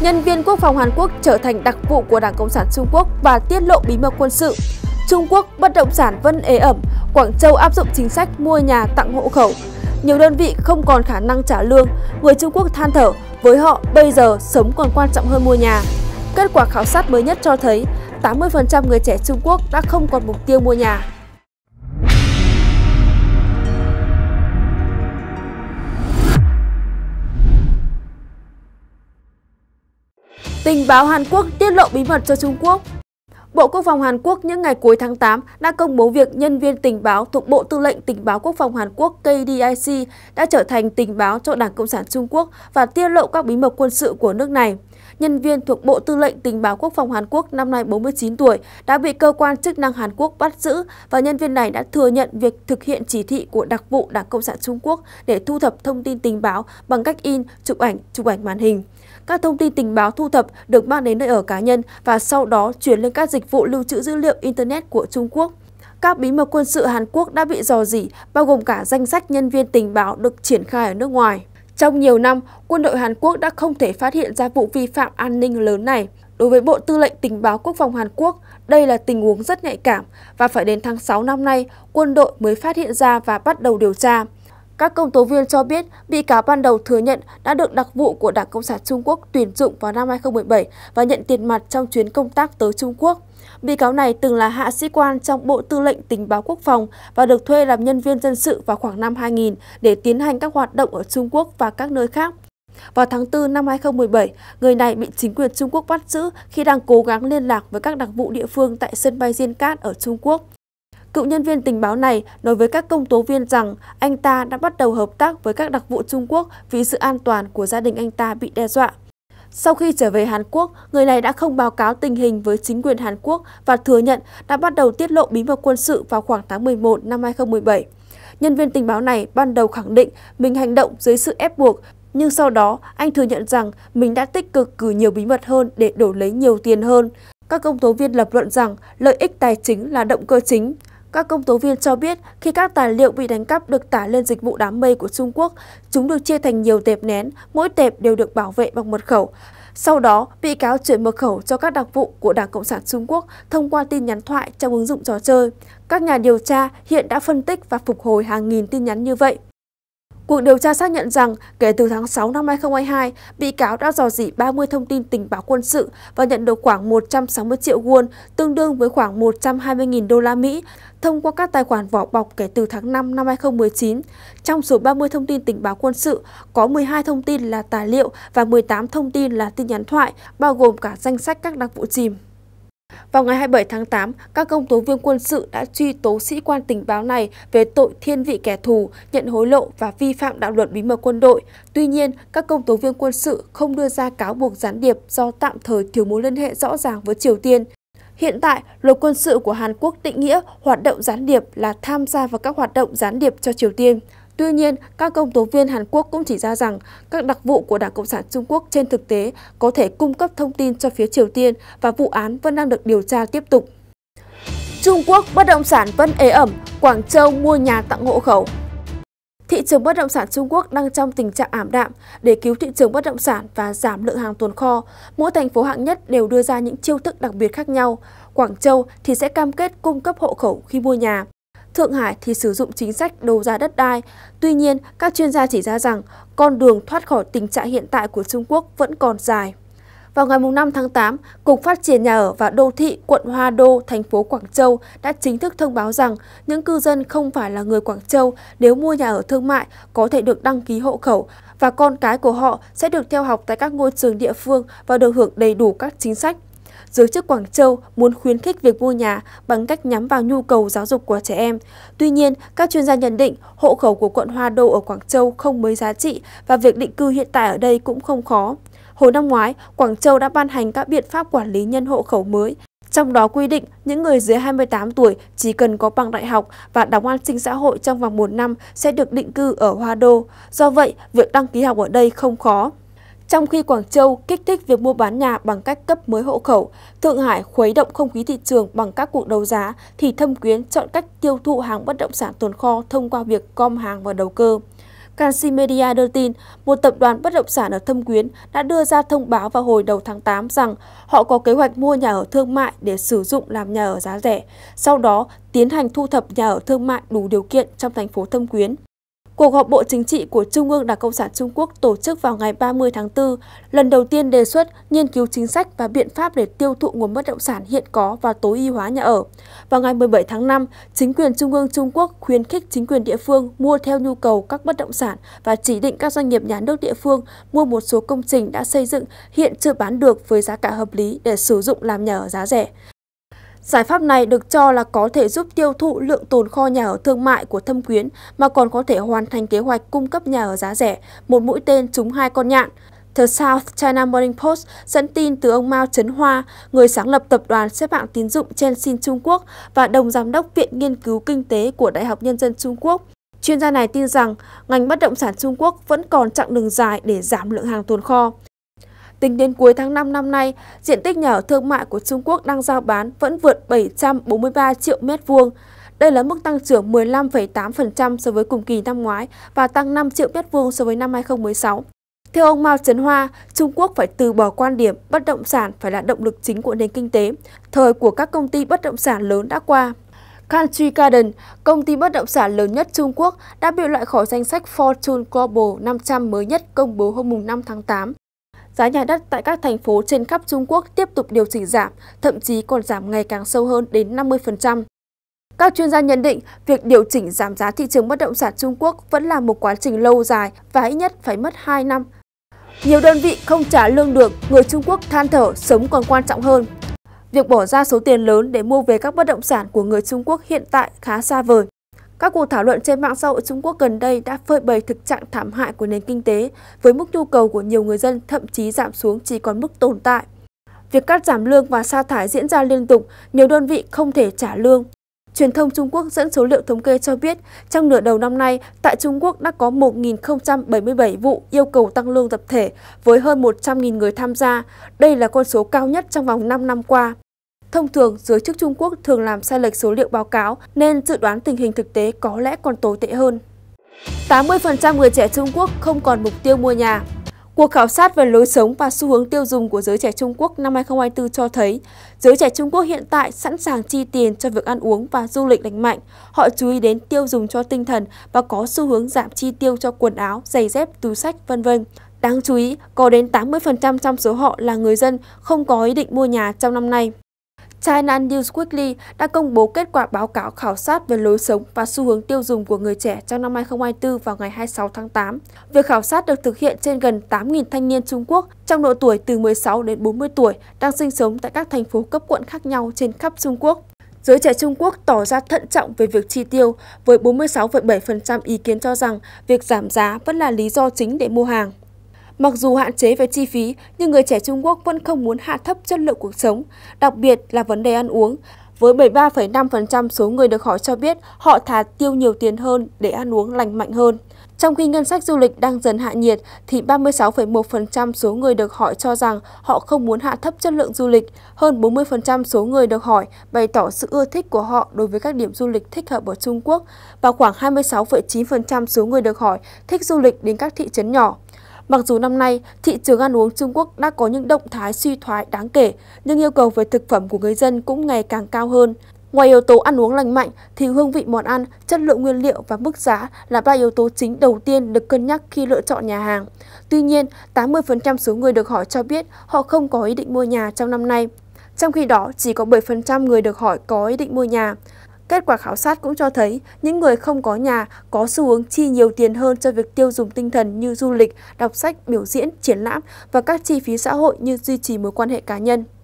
nhân viên quốc phòng Hàn Quốc trở thành đặc vụ của Đảng Cộng sản Trung Quốc và tiết lộ bí mật quân sự. Trung Quốc bất động sản vân ế ẩm, Quảng Châu áp dụng chính sách mua nhà tặng hộ khẩu. Nhiều đơn vị không còn khả năng trả lương, người Trung Quốc than thở, với họ bây giờ sống còn quan trọng hơn mua nhà. Kết quả khảo sát mới nhất cho thấy 80% người trẻ Trung Quốc đã không còn mục tiêu mua nhà. Tình báo Hàn Quốc tiết lộ bí mật cho Trung Quốc Bộ Quốc phòng Hàn Quốc những ngày cuối tháng 8 đã công bố việc nhân viên tình báo thuộc Bộ Tư lệnh Tình báo Quốc phòng Hàn Quốc KDIC đã trở thành tình báo cho Đảng Cộng sản Trung Quốc và tiết lộ các bí mật quân sự của nước này nhân viên thuộc Bộ Tư lệnh Tình báo Quốc phòng Hàn Quốc năm nay 49 tuổi, đã bị cơ quan chức năng Hàn Quốc bắt giữ và nhân viên này đã thừa nhận việc thực hiện chỉ thị của đặc vụ Đảng Cộng sản Trung Quốc để thu thập thông tin tình báo bằng cách in, chụp ảnh, chụp ảnh màn hình. Các thông tin tình báo thu thập được mang đến nơi ở cá nhân và sau đó chuyển lên các dịch vụ lưu trữ dữ liệu Internet của Trung Quốc các bí mật quân sự Hàn Quốc đã bị dò dỉ, bao gồm cả danh sách nhân viên tình báo được triển khai ở nước ngoài. Trong nhiều năm, quân đội Hàn Quốc đã không thể phát hiện ra vụ vi phạm an ninh lớn này. Đối với Bộ Tư lệnh Tình báo Quốc phòng Hàn Quốc, đây là tình huống rất nhạy cảm và phải đến tháng 6 năm nay, quân đội mới phát hiện ra và bắt đầu điều tra. Các công tố viên cho biết bị cáo ban đầu thừa nhận đã được đặc vụ của Đảng Cộng sản Trung Quốc tuyển dụng vào năm 2017 và nhận tiền mặt trong chuyến công tác tới Trung Quốc. Bị cáo này từng là hạ sĩ quan trong Bộ Tư lệnh Tình báo Quốc phòng và được thuê làm nhân viên dân sự vào khoảng năm 2000 để tiến hành các hoạt động ở Trung Quốc và các nơi khác. Vào tháng 4 năm 2017, người này bị chính quyền Trung Quốc bắt giữ khi đang cố gắng liên lạc với các đặc vụ địa phương tại sân bay Diên Cát ở Trung Quốc. Cựu nhân viên tình báo này nói với các công tố viên rằng anh ta đã bắt đầu hợp tác với các đặc vụ Trung Quốc vì sự an toàn của gia đình anh ta bị đe dọa. Sau khi trở về Hàn Quốc, người này đã không báo cáo tình hình với chính quyền Hàn Quốc và thừa nhận đã bắt đầu tiết lộ bí mật quân sự vào khoảng tháng 11 năm 2017. Nhân viên tình báo này ban đầu khẳng định mình hành động dưới sự ép buộc, nhưng sau đó anh thừa nhận rằng mình đã tích cực cử nhiều bí mật hơn để đổi lấy nhiều tiền hơn. Các công tố viên lập luận rằng lợi ích tài chính là động cơ chính, các công tố viên cho biết khi các tài liệu bị đánh cắp được tải lên dịch vụ đám mây của Trung Quốc, chúng được chia thành nhiều tệp nén, mỗi tệp đều được bảo vệ bằng mật khẩu. Sau đó, bị cáo chuyển mật khẩu cho các đặc vụ của Đảng Cộng sản Trung Quốc thông qua tin nhắn thoại trong ứng dụng trò chơi. Các nhà điều tra hiện đã phân tích và phục hồi hàng nghìn tin nhắn như vậy. Cuộc điều tra xác nhận rằng kể từ tháng 6 năm 2022, bị cáo đã dò dỉ 30 thông tin tình báo quân sự và nhận được khoảng 160 triệu won, tương đương với khoảng 120.000 đô la Mỹ, thông qua các tài khoản vỏ bọc kể từ tháng 5 năm 2019. Trong số 30 thông tin tình báo quân sự, có 12 thông tin là tài liệu và 18 thông tin là tin nhắn thoại, bao gồm cả danh sách các đặc vụ chìm. Vào ngày 27 tháng 8, các công tố viên quân sự đã truy tố sĩ quan tình báo này về tội thiên vị kẻ thù, nhận hối lộ và vi phạm đạo luật bí mật quân đội. Tuy nhiên, các công tố viên quân sự không đưa ra cáo buộc gián điệp do tạm thời thiếu mối liên hệ rõ ràng với Triều Tiên. Hiện tại, luật quân sự của Hàn Quốc định nghĩa hoạt động gián điệp là tham gia vào các hoạt động gián điệp cho Triều Tiên. Tuy nhiên, các công tố viên Hàn Quốc cũng chỉ ra rằng các đặc vụ của Đảng Cộng sản Trung Quốc trên thực tế có thể cung cấp thông tin cho phía Triều Tiên và vụ án vẫn đang được điều tra tiếp tục. Trung Quốc bất động sản vẫn ế ẩm, Quảng Châu mua nhà tặng hộ khẩu. Thị trường bất động sản Trung Quốc đang trong tình trạng ảm đạm. Để cứu thị trường bất động sản và giảm lượng hàng tồn kho, mỗi thành phố hạng nhất đều đưa ra những chiêu thức đặc biệt khác nhau. Quảng Châu thì sẽ cam kết cung cấp hộ khẩu khi mua nhà. Thượng Hải thì sử dụng chính sách đấu giá đất đai. Tuy nhiên, các chuyên gia chỉ ra rằng con đường thoát khỏi tình trạng hiện tại của Trung Quốc vẫn còn dài. Vào ngày 5 tháng 8, Cục Phát triển Nhà ở và Đô thị quận Hoa Đô, thành phố Quảng Châu đã chính thức thông báo rằng những cư dân không phải là người Quảng Châu nếu mua nhà ở thương mại có thể được đăng ký hộ khẩu và con cái của họ sẽ được theo học tại các ngôi trường địa phương và được hưởng đầy đủ các chính sách giới chức Quảng Châu muốn khuyến khích việc mua nhà bằng cách nhắm vào nhu cầu giáo dục của trẻ em. Tuy nhiên, các chuyên gia nhận định hộ khẩu của quận Hoa Đô ở Quảng Châu không mới giá trị và việc định cư hiện tại ở đây cũng không khó. Hồi năm ngoái, Quảng Châu đã ban hành các biện pháp quản lý nhân hộ khẩu mới. Trong đó quy định những người dưới 28 tuổi chỉ cần có bằng đại học và đóng an sinh xã hội trong vòng một năm sẽ được định cư ở Hoa Đô. Do vậy, việc đăng ký học ở đây không khó. Trong khi Quảng Châu kích thích việc mua bán nhà bằng cách cấp mới hộ khẩu, Thượng Hải khuấy động không khí thị trường bằng các cuộc đấu giá, thì Thâm Quyến chọn cách tiêu thụ hàng bất động sản tồn kho thông qua việc gom hàng vào đầu cơ. Canxi Media đưa tin, một tập đoàn bất động sản ở Thâm Quyến đã đưa ra thông báo vào hồi đầu tháng 8 rằng họ có kế hoạch mua nhà ở thương mại để sử dụng làm nhà ở giá rẻ, sau đó tiến hành thu thập nhà ở thương mại đủ điều kiện trong thành phố Thâm Quyến. Cuộc họp Bộ Chính trị của Trung ương Đảng Cộng sản Trung Quốc tổ chức vào ngày 30 tháng 4, lần đầu tiên đề xuất nghiên cứu chính sách và biện pháp để tiêu thụ nguồn bất động sản hiện có và tối ưu hóa nhà ở. Vào ngày 17 tháng 5, chính quyền Trung ương Trung Quốc khuyến khích chính quyền địa phương mua theo nhu cầu các bất động sản và chỉ định các doanh nghiệp nhà nước địa phương mua một số công trình đã xây dựng hiện chưa bán được với giá cả hợp lý để sử dụng làm nhà ở giá rẻ. Giải pháp này được cho là có thể giúp tiêu thụ lượng tồn kho nhà ở thương mại của Thâm Quyến mà còn có thể hoàn thành kế hoạch cung cấp nhà ở giá rẻ, một mũi tên trúng hai con nhạn. The South China Morning Post dẫn tin từ ông Mao Trấn Hoa, người sáng lập tập đoàn xếp hạng tín dụng Chelsea Trung Quốc và đồng giám đốc Viện Nghiên cứu Kinh tế của Đại học Nhân dân Trung Quốc. Chuyên gia này tin rằng ngành bất động sản Trung Quốc vẫn còn chặng đường dài để giảm lượng hàng tồn kho. Tính đến cuối tháng 5 năm nay, diện tích nhà ở thương mại của Trung Quốc đang giao bán vẫn vượt 743 triệu mét vuông. Đây là mức tăng trưởng 15,8% so với cùng kỳ năm ngoái và tăng 5 triệu mét vuông so với năm 2016. Theo ông Mao Trấn Hoa, Trung Quốc phải từ bỏ quan điểm bất động sản phải là động lực chính của nền kinh tế. Thời của các công ty bất động sản lớn đã qua. Country Garden, công ty bất động sản lớn nhất Trung Quốc, đã bị loại khỏi danh sách Fortune Global 500 mới nhất công bố hôm 5 tháng 8 giá nhà đất tại các thành phố trên khắp Trung Quốc tiếp tục điều chỉnh giảm, thậm chí còn giảm ngày càng sâu hơn đến 50%. Các chuyên gia nhận định, việc điều chỉnh giảm giá thị trường bất động sản Trung Quốc vẫn là một quá trình lâu dài và ít nhất phải mất 2 năm. Nhiều đơn vị không trả lương được, người Trung Quốc than thở sống còn quan trọng hơn. Việc bỏ ra số tiền lớn để mua về các bất động sản của người Trung Quốc hiện tại khá xa vời. Các cuộc thảo luận trên mạng xã hội Trung Quốc gần đây đã phơi bày thực trạng thảm hại của nền kinh tế, với mức nhu cầu của nhiều người dân thậm chí giảm xuống chỉ còn mức tồn tại. Việc cắt giảm lương và sa thải diễn ra liên tục, nhiều đơn vị không thể trả lương. Truyền thông Trung Quốc dẫn số liệu thống kê cho biết, trong nửa đầu năm nay, tại Trung Quốc đã có 1.077 vụ yêu cầu tăng lương tập thể, với hơn 100.000 người tham gia. Đây là con số cao nhất trong vòng 5 năm qua. Thông thường, giới chức Trung Quốc thường làm sai lệch số liệu báo cáo nên dự đoán tình hình thực tế có lẽ còn tồi tệ hơn. 80% người trẻ Trung Quốc không còn mục tiêu mua nhà Cuộc khảo sát về lối sống và xu hướng tiêu dùng của giới trẻ Trung Quốc năm 2024 cho thấy, giới trẻ Trung Quốc hiện tại sẵn sàng chi tiền cho việc ăn uống và du lịch lành mạnh. Họ chú ý đến tiêu dùng cho tinh thần và có xu hướng giảm chi tiêu cho quần áo, giày dép, túi sách, vân vân. Đáng chú ý, có đến 80% trong số họ là người dân không có ý định mua nhà trong năm nay. China News Weekly đã công bố kết quả báo cáo khảo sát về lối sống và xu hướng tiêu dùng của người trẻ trong năm 2024 vào ngày 26 tháng 8. Việc khảo sát được thực hiện trên gần 8.000 thanh niên Trung Quốc trong độ tuổi từ 16 đến 40 tuổi đang sinh sống tại các thành phố cấp quận khác nhau trên khắp Trung Quốc. Giới trẻ Trung Quốc tỏ ra thận trọng về việc chi tiêu, với 46,7% ý kiến cho rằng việc giảm giá vẫn là lý do chính để mua hàng. Mặc dù hạn chế về chi phí, nhưng người trẻ Trung Quốc vẫn không muốn hạ thấp chất lượng cuộc sống, đặc biệt là vấn đề ăn uống. Với 73,5% số người được hỏi cho biết họ thà tiêu nhiều tiền hơn để ăn uống lành mạnh hơn. Trong khi ngân sách du lịch đang dần hạ nhiệt, thì 36,1% số người được hỏi cho rằng họ không muốn hạ thấp chất lượng du lịch. Hơn 40% số người được hỏi bày tỏ sự ưa thích của họ đối với các điểm du lịch thích hợp ở Trung Quốc và khoảng 26,9% số người được hỏi thích du lịch đến các thị trấn nhỏ. Mặc dù năm nay, thị trường ăn uống Trung Quốc đã có những động thái suy thoái đáng kể, nhưng yêu cầu về thực phẩm của người dân cũng ngày càng cao hơn. Ngoài yếu tố ăn uống lành mạnh thì hương vị món ăn, chất lượng nguyên liệu và mức giá là ba yếu tố chính đầu tiên được cân nhắc khi lựa chọn nhà hàng. Tuy nhiên, 80% số người được hỏi cho biết họ không có ý định mua nhà trong năm nay. Trong khi đó, chỉ có 7% người được hỏi có ý định mua nhà. Kết quả khảo sát cũng cho thấy những người không có nhà có xu hướng chi nhiều tiền hơn cho việc tiêu dùng tinh thần như du lịch, đọc sách, biểu diễn, triển lãm và các chi phí xã hội như duy trì mối quan hệ cá nhân.